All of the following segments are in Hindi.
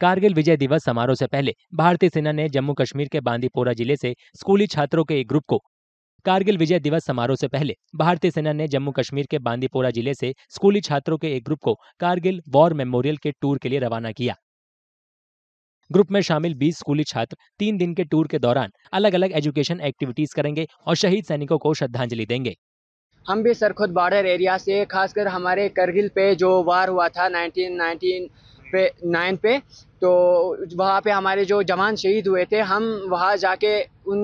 कारगिल विजय दिवस समारोह से पहले भारतीय सेना ने जम्मू कश्मीर के बांदीपोरा जिले से स्कूली छात्रों के एक ग्रुप को कारगिल विजय दिवस समारोह से पहले भारतीय सेना ने जम्मू कश्मीर के बांदीपोरा जिले से स्कूली छात्रों के एक ग्रुप को कारगिल वॉर मेमोरियल के टूर के लिए रवाना किया ग्रुप में शामिल 20 स्कूली छात्र तीन दिन के टूर के दौरान अलग अलग एजुकेशन एक्टिविटीज करेंगे और शहीद सैनिकों को श्रद्धांजलि देंगे हम भी सर खुद बॉर्डर एरिया से खासकर हमारे करगिल पे जो वार हुआ था 1919 पे नाइन पे तो वहाँ पे हमारे जो जवान शहीद हुए थे हम वहाँ जाके उन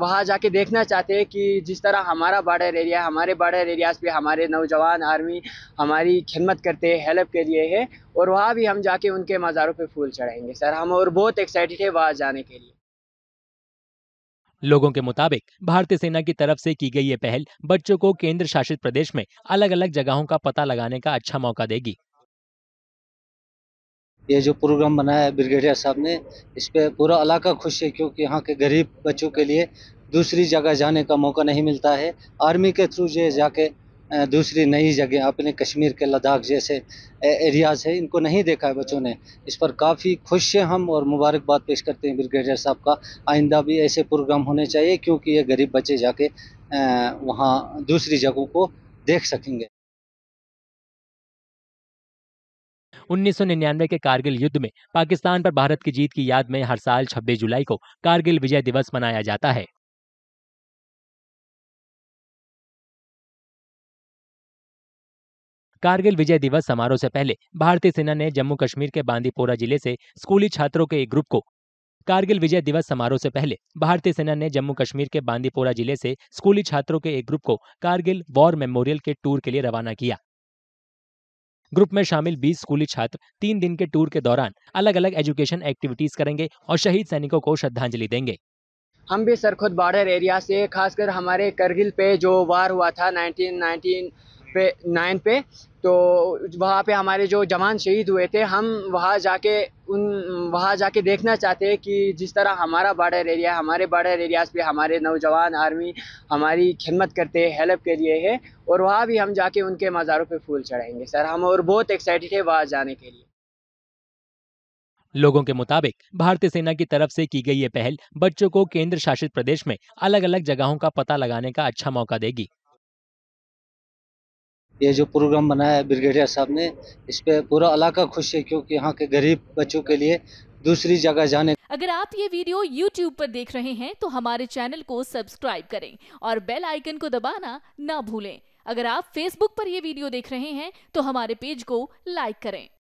वहाँ जाके देखना चाहते हैं कि जिस तरह हमारा बॉर्डर एरिया हमारे बॉर्डर एरियाज़ पे हमारे नौजवान आर्मी हमारी खिदमत करते हैं हेल्प के लिए है और वहाँ भी हम जाके उनके मज़ारों पे फूल चढ़ाएंगे सर हम और बहुत एक्साइटेड है वहाँ जाने के लिए लोगों के मुताबिक भारतीय सेना की तरफ से की गई ये पहल बच्चों को केंद्र शासित प्रदेश में अलग अलग जगहों का पता लगाने का अच्छा मौका देगी ये जो प्रोग्राम बनाया है ब्रिगेडियर साहब ने इस पर पूरा इलाका खुश है क्योंकि यहाँ के गरीब बच्चों के लिए दूसरी जगह जाने का मौका नहीं मिलता है आर्मी के थ्रू जो जाके दूसरी नई जगह अपने कश्मीर के लद्दाख जैसे एरियाज़ है इनको नहीं देखा है बच्चों ने इस पर काफ़ी खुश हैं हम और मुबारकबाद पेश करते हैं ब्रिगेडियर साहब का आइंदा भी ऐसे प्रोग्राम होने चाहिए क्योंकि ये गरीब बच्चे जाके वहाँ दूसरी जगहों को देख सकेंगे 1999 के कारगिल युद्ध में पाकिस्तान पर भारत की जीत की याद में हर साल 26 जुलाई को कारगिल विजय दिवस मनाया जाता है कारगिल विजय दिवस समारोह से पहले भारतीय सेना ने जम्मू कश्मीर के बांदीपोरा जिले से स्कूली छात्रों के एक ग्रुप को कारगिल विजय दिवस समारोह से पहले भारतीय सेना ने जम्मू कश्मीर के बांदीपोरा जिले से स्कूली छात्रों के एक ग्रुप को कारगिल वॉर मेमोरियल के टूर के लिए रवाना किया ग्रुप में शामिल 20 स्कूली छात्र तीन दिन के टूर के दौरान अलग अलग एजुकेशन एक्टिविटीज करेंगे और शहीद सैनिकों को श्रद्धांजलि देंगे हम भी सर खुद बॉर्डर एरिया से खासकर हमारे करगिल पे जो वार हुआ था 1919 पे नाइन पे तो वहाँ पे हमारे जो जवान शहीद हुए थे हम वहाँ जाके उन वहाँ जाके देखना चाहते हैं कि जिस तरह हमारा बॉर्डर एरिया हमारे बॉर्डर एरियाज़ पे हमारे नौजवान आर्मी हमारी खिदमत करते हैं हेल्प के लिए है और वहाँ भी हम जाके उनके मज़ारों पे फूल चढ़ाएंगे सर हम और बहुत एक्साइटेड है वहाँ जाने के लिए लोगों के मुताबिक भारतीय सेना की तरफ से की गई ये पहल बच्चों को केंद्र शासित प्रदेश में अलग अलग जगहों का पता लगाने का अच्छा मौका देगी ये जो प्रोग्राम बनाया है ब्रिगेडियर साहब ने इस पर पूरा इलाका खुश है क्योंकि यहाँ के गरीब बच्चों के लिए दूसरी जगह जाने अगर आप ये वीडियो YouTube पर देख रहे हैं तो हमारे चैनल को सब्सक्राइब करें और बेल आइकन को दबाना ना भूलें अगर आप Facebook पर ये वीडियो देख रहे हैं तो हमारे पेज को लाइक करें